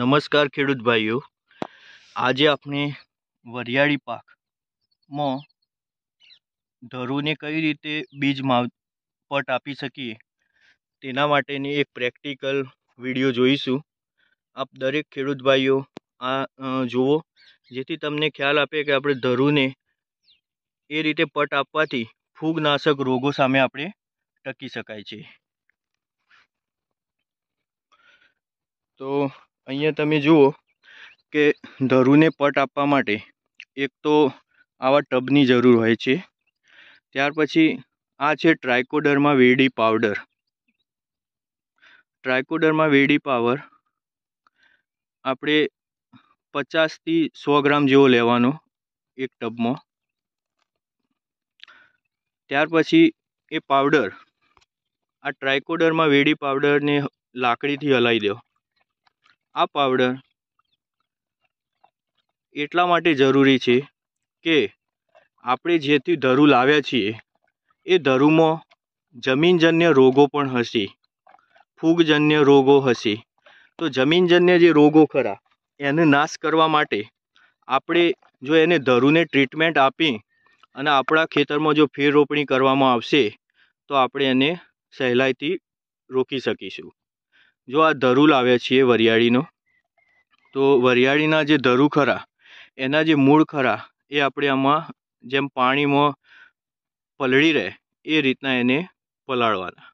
નમસ્કાર ખેડૂત ભાઈઓ આજે આપણે વરિયાળી પાકમાં ધરુને કઈ રીતે બીજ માવપટ આપી શકીએ તેના માટેની એક પ્રેક્ટિકલ વિડીયો જોઈશું આપ દરેક ખેડૂત ભાઈઓ આ જુઓ જેથી તમને ખ્યાલ આપે કે આપણે ધરુને એ રીતે પટ આપવાથી ફૂગનાશક રોગો સામે આપણે ટકી શકાય છે તો અહીંયા તમે જુઓ કે ધરુને પટ આપવા માટે એક તો આવા ટબની જરૂર હોય છે ત્યાર પછી આ છે ટ્રાયકોડરમાં વેડી પાવડર ટ્રાયકોડરમાં વેડી પાવર આપણે પચાસથી સો ગ્રામ જેવો લેવાનો એક ટબમાં ત્યાર પછી એ પાવડર આ ટ્રાયકોડરમાં વેડી પાવડરને લાકડીથી હલાવી દો આ પાવડર એટલા માટે જરૂરી છે કે આપણે જેથી ધરું લાવ્યા છીએ એ ધરુંમાં જમીનજન્ય રોગો પણ હશે ફૂગજન્ય રોગો હશે તો જમીનજન્ય જે રોગો ખરા એને નાશ કરવા માટે આપણે જો એને ધરુને ટ્રીટમેન્ટ આપી અને આપણા ખેતરમાં જો ફેર રોપણી કરવામાં આવશે તો આપણે એને સહેલાઈથી રોકી શકીશું જો આ ધરુ લાવ્યા છીએ વરિયાળીનો તો વરિયાળીના જે ધરુ ખરા એના જે મૂળ ખરા એ આપણે આમાં જેમ પાણીમાં પલળી રહે એ રીતના એને પલાળવાના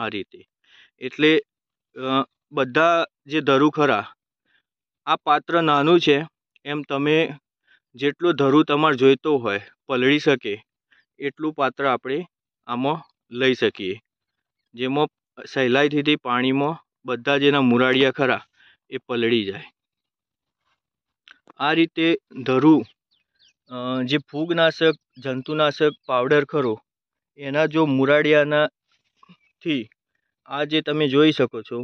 આ રીતે એટલે બધા જે ધરુ ખરા આ પાત્ર નાનું છે એમ તમે જેટલું ધરું તમારે જોઈતો હોય પલળી શકે એટલું પાત્ર આપણે આમાં લઈ શકીએ જેમાં સહેલાઈથી પાણીમાં બધા જ એના મુરાડિયા ખરા એ પલળી જાય આ રીતે ધરું જે ફૂગનાશક જંતુનાશક પાવડર ખરો એના જો મુરાડિયાના થી આ જે તમે જોઈ શકો છો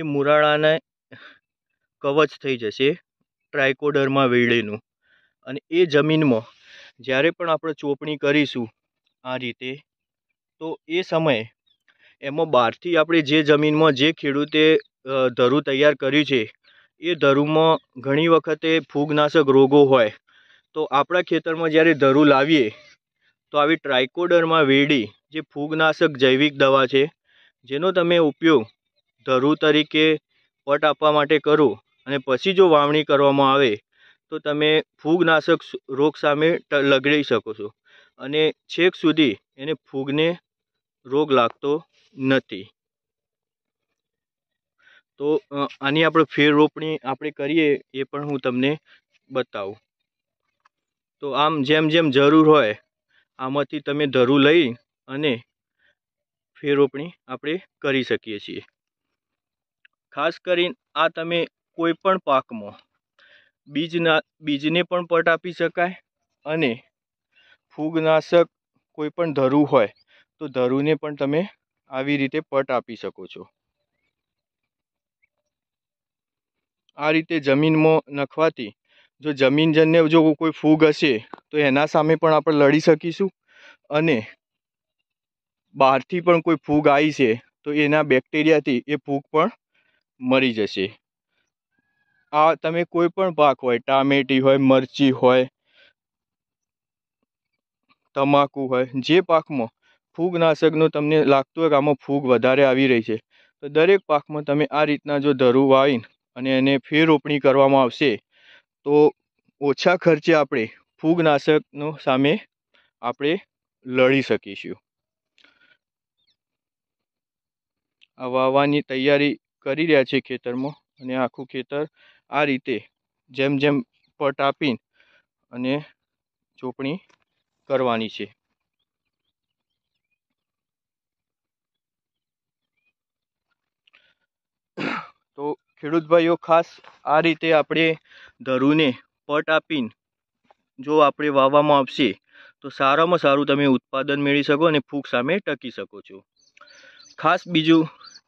એ મુરાડાને કવચ થઈ જશે ટ્રાયકોડરમાં વેળીનું અને એ જમીનમાં જ્યારે પણ આપણે ચોપણી કરીશું આ રીતે તો એ સમયે એમાં બહારથી આપણે જે જમીનમાં જે ખેડૂતે ધરું તૈયાર કર્યું છે એ ધરુમાં ઘણી વખતે ફૂગનાશક રોગો હોય તો આપણા ખેતરમાં જ્યારે ધરું લાવીએ તો આવી ટ્રાઇકોડરમાં વેડી જે ફૂગનાશક જૈવિક દવા છે જેનો તમે ઉપયોગ ધરું તરીકે પટ આપવા માટે કરો અને પછી જો વાવણી કરવામાં આવે તો તમે ફૂગનાશક રોગ સામે લગડી શકો છો અને છેક સુધી એને ફૂગને રોગ લાગતો નથી તો આની આપણે ફેર રોપણી આપણે કરીએ એ પણ હું તમને બતાવું તો આમ જેમ જેમ જરૂર હોય આમાંથી તમે ધરું લઈ અને ફેર રોપણી આપણે કરી શકીએ છીએ ખાસ કરીને આ તમે કોઈ પણ પાકમાં બીજના બીજને પણ પટ આપી શકાય અને ફૂગનાશક કોઈ પણ ધરું હોય તો ધરુંને પણ તમે આવી રીતે પટ આપી શકો છો આ રીતે જમીનમાં નખવાથી જો જમીનજન્ય જો કોઈ ફૂગ હશે તો એના સામે પણ આપણે લડી શકીશું અને બહારથી પણ કોઈ ફૂગ આવી છે તો એના બેક્ટેરિયાથી એ ફૂગ પણ મરી જશે આ તમે કોઈ પણ પાક હોય ટામેટી હોય મરચી હોય તમાકુ હોય જે પાકમાં ફૂગનાશકનું તમને લાગતું હોય કે આમાં ફૂગ વધારે આવી રહી છે તો દરેક પાકમાં તમે આ રીતના જો ધરું વાવીને અને એને ફેર રોપણી કરવામાં આવશે તો ઓછા ખર્ચે આપણે ફૂગનાશકનો સામે આપણે લડી શકીશું આ વાવવાની તૈયારી કરી રહ્યા છે ખેતરમાં અને આખું ખેતર આ રીતે જેમ જેમ પટ આપીને અને ચોપણી કરવાની છે ખેડૂતભાઈઓ ખાસ આ રીતે આપણે ધરુને પટ આપીને જો આપણે વાવવામાં આવશે તો સારામાં સારું તમે ઉત્પાદન મેળવી શકો અને ફૂગ સામે ટકી શકો છો ખાસ બીજું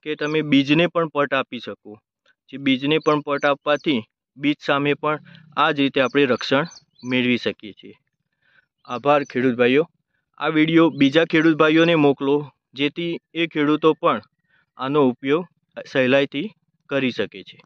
કે તમે બીજને પણ પટ આપી શકો જે બીજને પણ પટ આપવાથી બીજ સામે પણ આ જ રીતે આપણે રક્ષણ મેળવી શકીએ છીએ આભાર ખેડૂતભાઈઓ આ વિડીયો બીજા ખેડૂતભાઈઓને મોકલો જેથી એ ખેડૂતો પણ આનો ઉપયોગ સહેલાઈથી કરી શકે છે